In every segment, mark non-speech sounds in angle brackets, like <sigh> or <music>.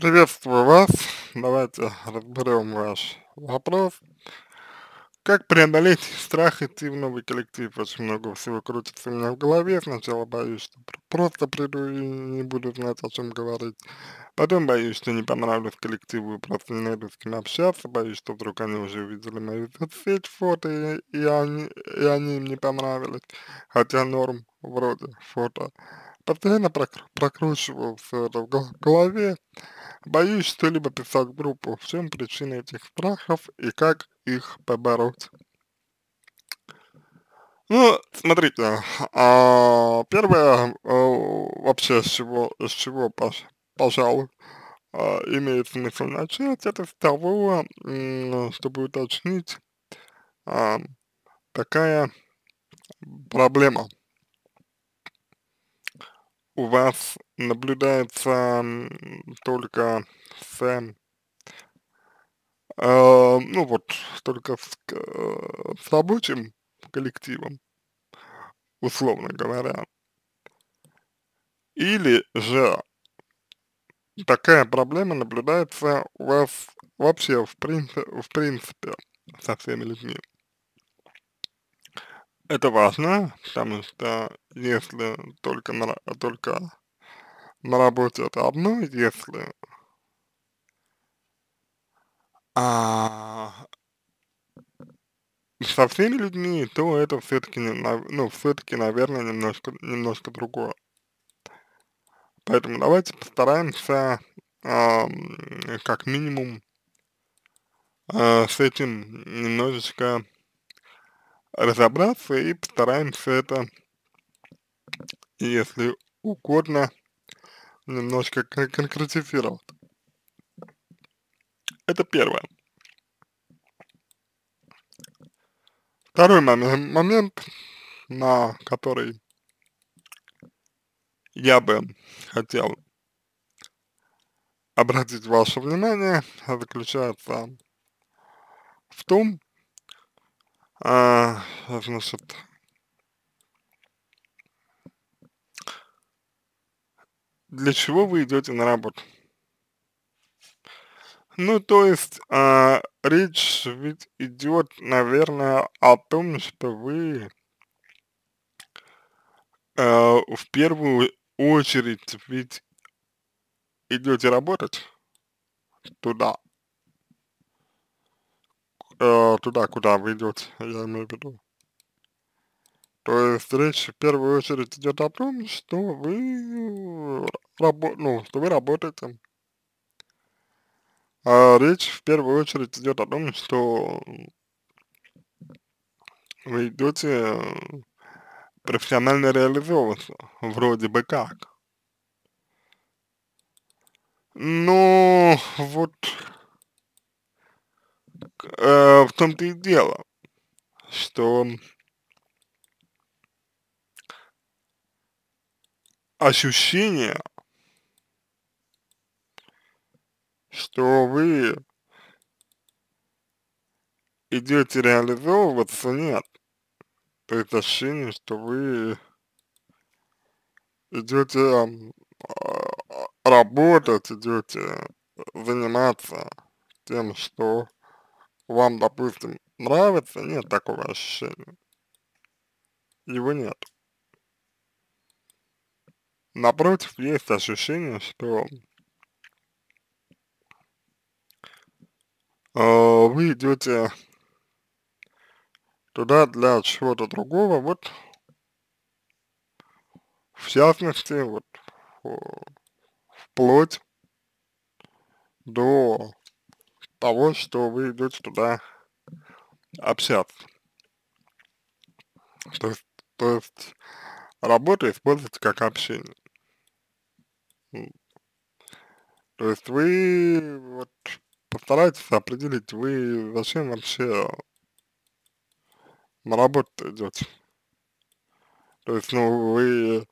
Приветствую вас. Давайте разберем ваш вопрос. Как преодолеть страх идти в новый коллектив? Очень много всего крутится у меня в голове. Сначала боюсь, что просто приду и не буду знать, о чем говорить. Потом боюсь, что не понравлюсь коллективу и просто не найду с кем общаться. Боюсь, что вдруг они уже увидели мою соцсеть, фото, и, и, они, и они им не понравились. Хотя норм вроде фото постоянно прокру прокручивался это в голове. Боюсь что-либо писать в группу. В чем причина этих страхов и как их побороть? Ну, смотрите, а, первое а, вообще, с чего, с чего пожалуй, а, имеет смысл начать, это с того, чтобы уточнить, а, какая проблема – у вас наблюдается только с э, ну вот, только с, э, с рабочим коллективом, условно говоря. Или же такая проблема наблюдается у вас вообще в, принцип, в принципе со всеми людьми. Это важно, потому что если только на, только на работе это одно, если а, со всеми людьми, то это все-таки, ну, все-таки, наверное, немножко, немножко другое. Поэтому давайте постараемся э, как минимум э, с этим немножечко разобраться и постараемся это, если угодно, немножко кон конкретизировать. Это первое. Второй момент, момент, на который я бы хотел обратить ваше внимание, заключается в том, а, значит... Для чего вы идете на работу? Ну, то есть, а, речь ведь идет, наверное, о том, что вы а, в первую очередь ведь идете работать туда э, туда, куда вы идете, я имею в виду. То есть речь в первую очередь идет о том, что вы, рабо ну, что вы работаете. А речь в первую очередь идет о том, что вы идете э, профессионально реализовываться, вроде бы как. Но ну, вот э, в том-то и дело, что ощущение, что вы идете реализовываться, нет. То есть ощущение, что вы идете э, а, работать, идете заниматься тем, что вам, допустим, нравится, нет такого ощущения. Его нет. Напротив, есть ощущение, что э, вы идете туда для чего-то другого, вот в частности, вот вплоть до того, что вы идете туда общаться. То есть, то есть работа используется как общение. То есть вы вот постарайтесь определить, вы зачем вообще на работу идете. То есть, ну, вы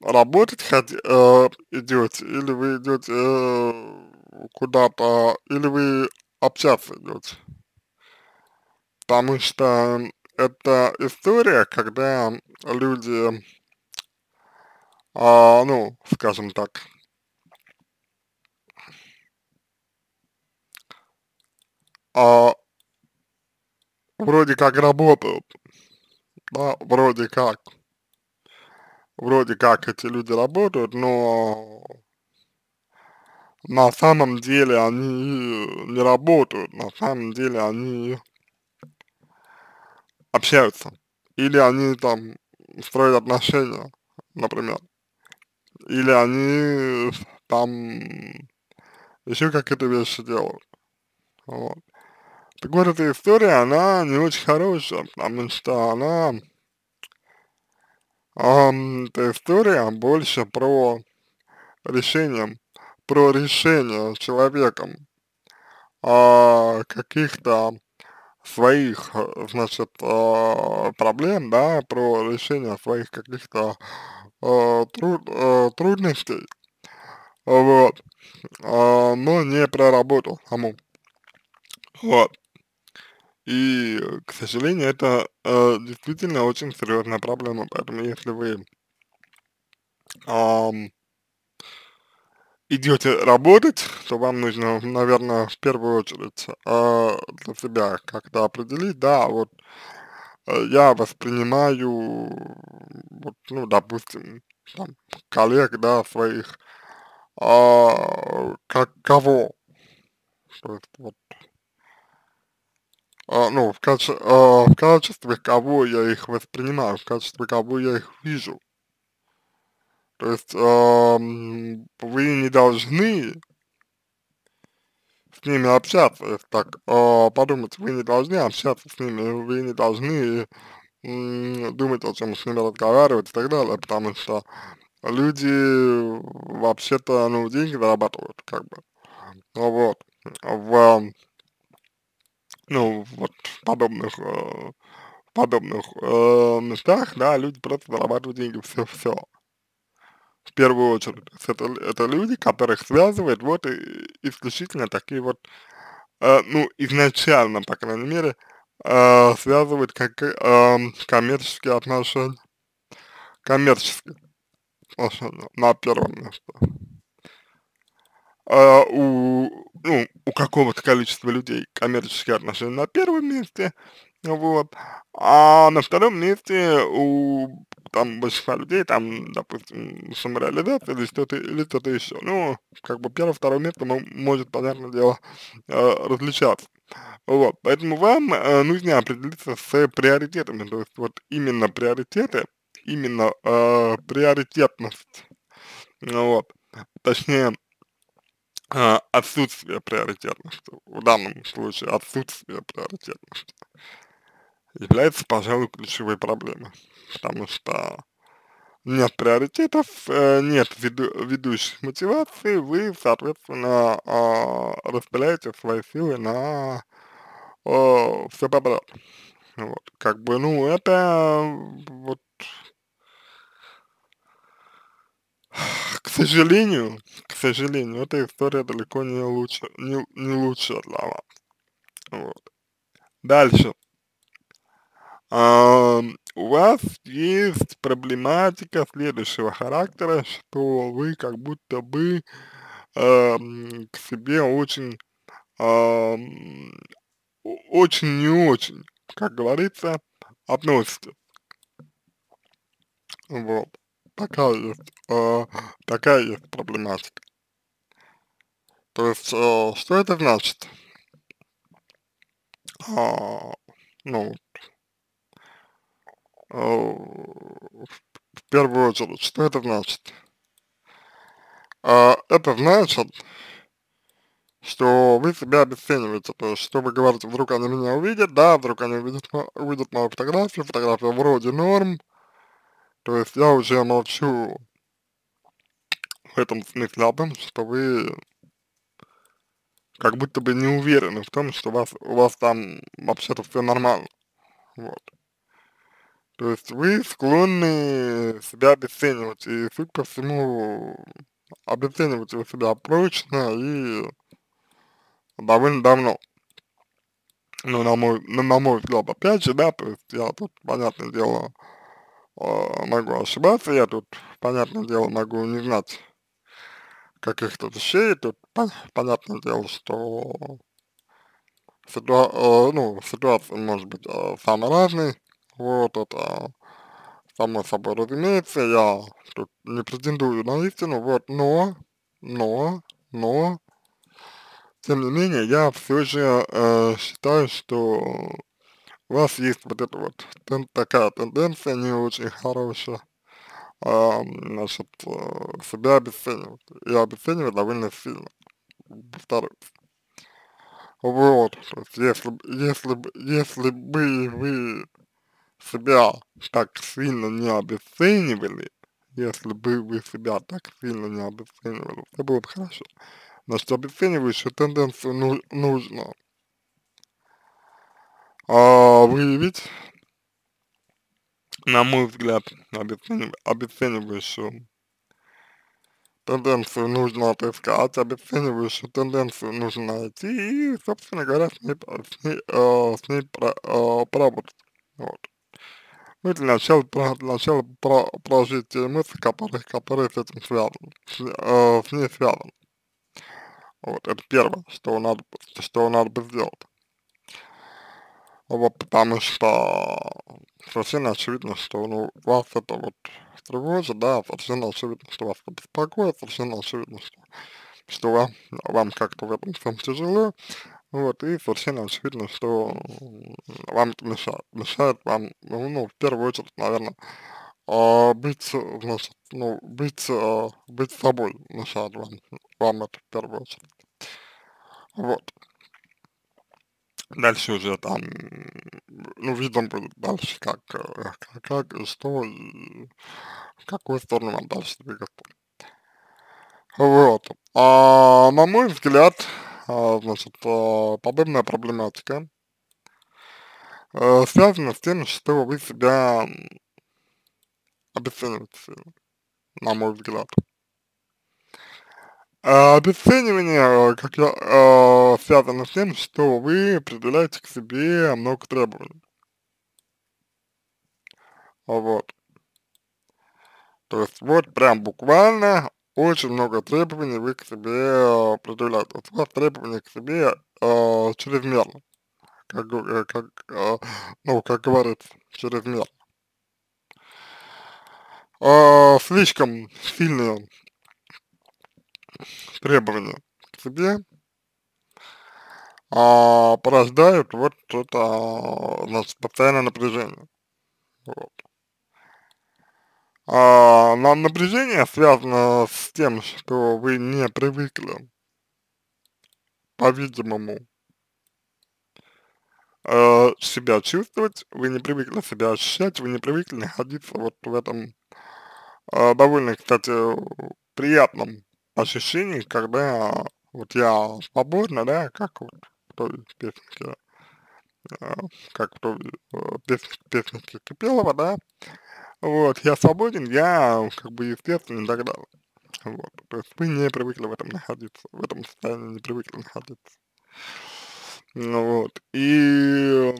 работать хот э, идете или вы идете э, куда-то, или вы общаться идете. Потому что это история, когда люди, а, ну, скажем так, а, вроде как работают, да, вроде как, вроде как эти люди работают, но на самом деле они не работают, на самом деле они общаются. Или они там строят отношения, например. Или они там еще какие-то вещи делают. Вот. Так вот, эта история, она не очень хорошая, потому что она, эм, эта история больше про решение про решение человеком а, каких-то своих, э, значит, а, проблем, да, про решение своих каких-то а, труд, а, трудностей, вот, а, но не про проработал саму, вот. И, к сожалению, это э, действительно очень серьезная проблема, поэтому если вы эм, идете работать, то вам нужно, наверное, в первую очередь э, для себя как-то определить, да, вот э, я воспринимаю, вот, ну, допустим, там, коллег, да, своих, э, как кого, то есть, вот, э, ну, в, каче, э, в качестве кого я их воспринимаю, в качестве кого я их вижу, то есть, э, вы не должны с ними общаться, если так э, подумать, вы не должны общаться с ними, вы не должны э, думать о чем с ними разговаривать и так далее, потому что люди вообще-то, ну, деньги зарабатывают, как бы, вот, в, ну, вот, подобных, э, подобных э, местах, да, люди просто зарабатывают деньги, все-все, в первую очередь. Это, это люди, которых связывает вот и, исключительно такие вот, э, ну, изначально, по крайней мере, э, связывают как, э, эм, коммерческие отношения. Коммерческие отношения на первом месте. Э, у, ну, у какого-то количества людей коммерческие отношения на первом месте, вот. А на втором месте у там большинства людей, там, допустим, самореализация или что-то, или что-то еще. Ну, как бы первое, второе место может, понятное дело, э, различаться. Вот, поэтому вам э, нужно определиться с приоритетами, то есть вот именно приоритеты, именно э, приоритетность, вот, точнее, э, отсутствие приоритетности, в данном случае отсутствие приоритетности является, пожалуй, ключевой проблемой, потому что нет приоритетов, э, нет веду ведущих мотиваций, вы, соответственно, э, распыляете свои силы на э, все подряд. Вот, как бы, ну, это вот, <sighs> к сожалению, к сожалению, эта история далеко не лучше, не, не лучше для вас. Вот. Дальше. А, у вас есть проблематика следующего характера, что вы как будто бы э, к себе очень, э, очень не очень, как говорится, относитесь. Вот. Такая есть, э, такая есть проблематика. То есть, э, что это значит? А, ну, Э, в первую очередь. Что это значит? А, это значит, что вы себя обесцениваете, то есть, что вы говорите, вдруг они меня увидят, да, вдруг они увидят, увидят мою фотографию, фотография вроде норм, то есть я уже молчу в этом смысле о том, что вы как будто бы не уверены в том, что у вас, у вас там вообще-то все нормально, вот. То есть вы склонны себя обесценивать, и суть по всему обесценивать его себя прочно и довольно давно. Ну, на мой, ну, на мой взгляд, опять же, да, то есть я тут, понятное дело, а, могу ошибаться, я тут, понятное дело, могу не знать каких-то вещей, тут пон понятное дело, что ситуа э, ну, ситуация может быть э, самая разная, вот это само собой разумеется, я тут не претендую на истину, вот, но, но, но, тем не менее, я все же э, считаю, что у вас есть вот эта вот тен такая тенденция не очень хорошая, э, а, значит, э, себя обесценивать, и обесценивать довольно сильно, повторюсь. Вот, то есть, если, если, если бы вы себя так сильно не обесценивали, если бы вы себя так сильно не обесценивали, все было бы хорошо. Значит, обесценивающую тенденцию ну нужно а, выявить, на мой взгляд, обесценив обесценивающую тенденцию нужно отыскать, обесценивающую тенденцию нужно найти и, собственно говоря, с ней, с ней, э, с ней про, э, поработать. Вот мы для начала, для начала про, прожить те мысли, которые, которые с этим связаны, с, э, с ней связаны. Вот, это первое, что надо, что надо бы сделать. Вот, потому что совершенно очевидно, что ну, вас это вот тревожит, да, совершенно очевидно, что вас это беспокоит, совершенно очевидно, что, что вам, вам как-то в этом всем тяжело, вот, и совершенно очевидно, что вам это мешает. Мешает вам, ну, ну в первую очередь, наверное, а, быть, значит, ну, быть, а, быть собой мешает вам, вам это в первую очередь. Вот. Дальше уже там, ну, видно будет дальше, как, э, как, как и что, и в какую сторону вам дальше двигаться. Вот. А, на мой взгляд, значит, подобная проблематика э, связана с тем, что вы себя обесцениваете на мой взгляд. Э, обесценивание, э, как я, связано с тем, что вы предъявляете к себе много требований. Вот. То есть вот прям буквально очень много требований вы к себе э, предъявляете. Вот у вас требования к себе э, чрезмерно, как, э, как, э, ну, как говорится, чрезмерно. Э, слишком сильные требования к себе э, порождают вот это, э, значит, постоянное напряжение. Вот а, напряжение связано с тем, что вы не привыкли, по-видимому, э, себя чувствовать, вы не привыкли себя ощущать, вы не привыкли находиться вот в этом э, довольно, кстати, приятном ощущении, когда вот я свободна, да, как вот в той песенке, э, как в той э, песенке, песенке Кипелова, да, вот, я свободен, я как бы естественно и так далее. Вот, то есть вы не привыкли в этом находиться, в этом состоянии не привыкли находиться. Ну вот, и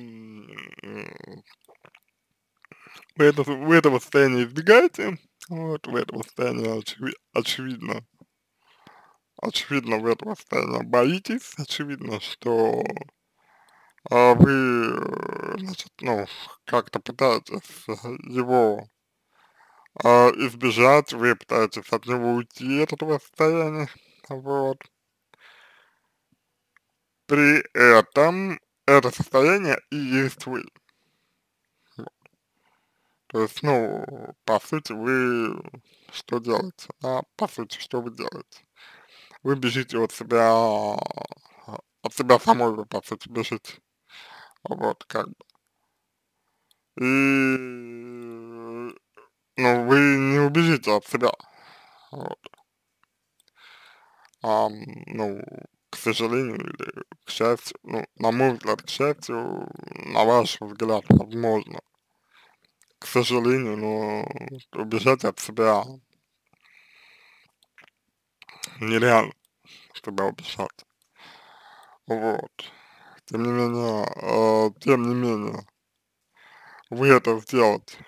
вы, это, вы этого состояния избегаете, вот, вы этого состояния очеви очевидно, очевидно, вы этого состояния боитесь, очевидно, что а вы, э, значит, ну, как-то пытаетесь э, его э, избежать, вы пытаетесь от него уйти, от этого состояния, вот. При этом это состояние и есть вы. Вот. То есть, ну, по сути, вы что делаете? А По сути, что вы делаете? Вы бежите от себя, а, от себя самой вы, по сути, бежите. Вот как бы. И ну, вы не убежите от себя. Вот. А, ну, к сожалению или к счастью, ну, на мой взгляд, к счастью, на ваш взгляд, возможно. К сожалению, но убежать от себя нереально, чтобы убежать. Вот. Тем не менее, э, тем не менее, вы это сделать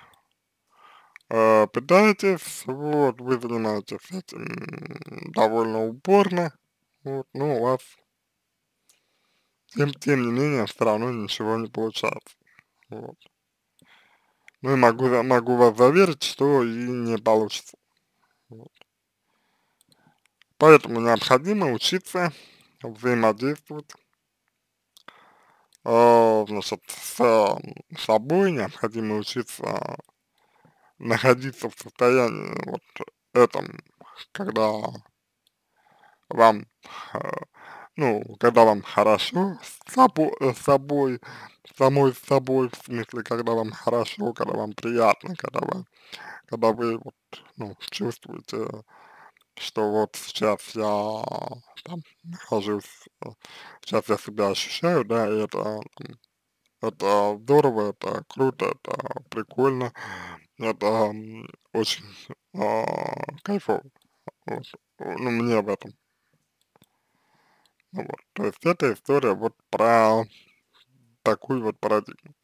э, пытаетесь, вот, вы занимаетесь этим довольно упорно, вот, но у вас, тем, тем не менее, все равно ничего не получается, вот. Ну и могу, могу вас заверить, что и не получится, вот. Поэтому необходимо учиться взаимодействовать значит, э, ну, с собой необходимо учиться находиться в состоянии вот этом, когда вам, э, ну, когда вам хорошо с собой, с собой, самой с собой, в смысле, когда вам хорошо, когда вам приятно, когда вы, когда вы вот, ну, чувствуете что вот сейчас я там нахожусь, э, сейчас я себя ощущаю, да, и это, это здорово, это круто, это прикольно, это очень э, кайфово, вот, ну, мне об этом. Ну, вот, то есть эта история вот про такую вот парадигму.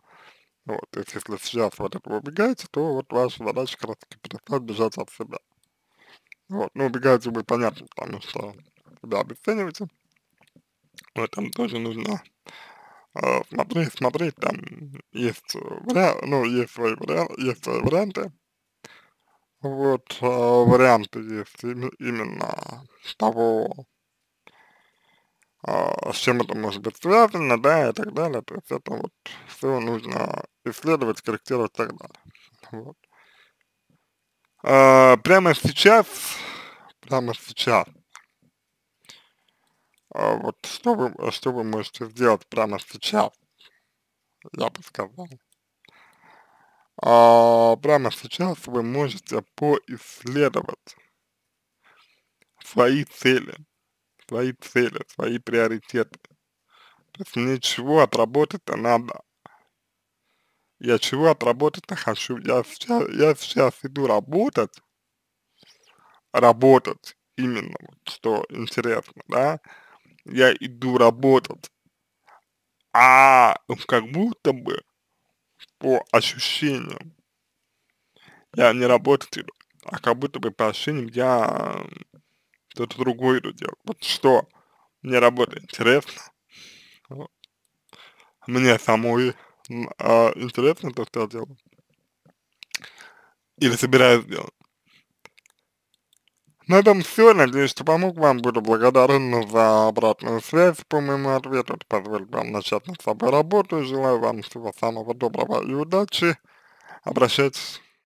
Вот, то есть если сейчас вот это вы убегаете, то вот ваша задача как раз таки перестать бежать от себя. Вот, ну, убегаете зубы понятно, потому что тебя обесцениваете. Но ну, там тоже нужно э, смотреть, смотреть, там есть э, вариант, ну, есть свои варианты, есть свои варианты. Вот, э, варианты есть им, именно того, э, с чем это может быть связано, да, и так далее. То есть это вот все нужно исследовать, корректировать и так далее. Вот. А, прямо сейчас, прямо сейчас, а вот что вы, что вы можете сделать прямо сейчас, я бы сказал. А, прямо сейчас вы можете поисследовать свои цели, свои цели, свои приоритеты. То есть ничего отработать-то надо. Я чего отработать-то хочу? Я сейчас, иду работать, работать именно, вот, что интересно, да, я иду работать, а ну, как будто бы по ощущениям я не работать иду, а как будто бы по ощущениям я что-то другое иду делать. Вот что мне работа интересно, вот. мне самой а, интересно это все дело? Или собираюсь делать? На этом все. Надеюсь, что помог вам. Буду благодарен за обратную связь по моему ответу. Это позволит вам начать над собой работу. Желаю вам всего самого доброго и удачи. Обращайтесь.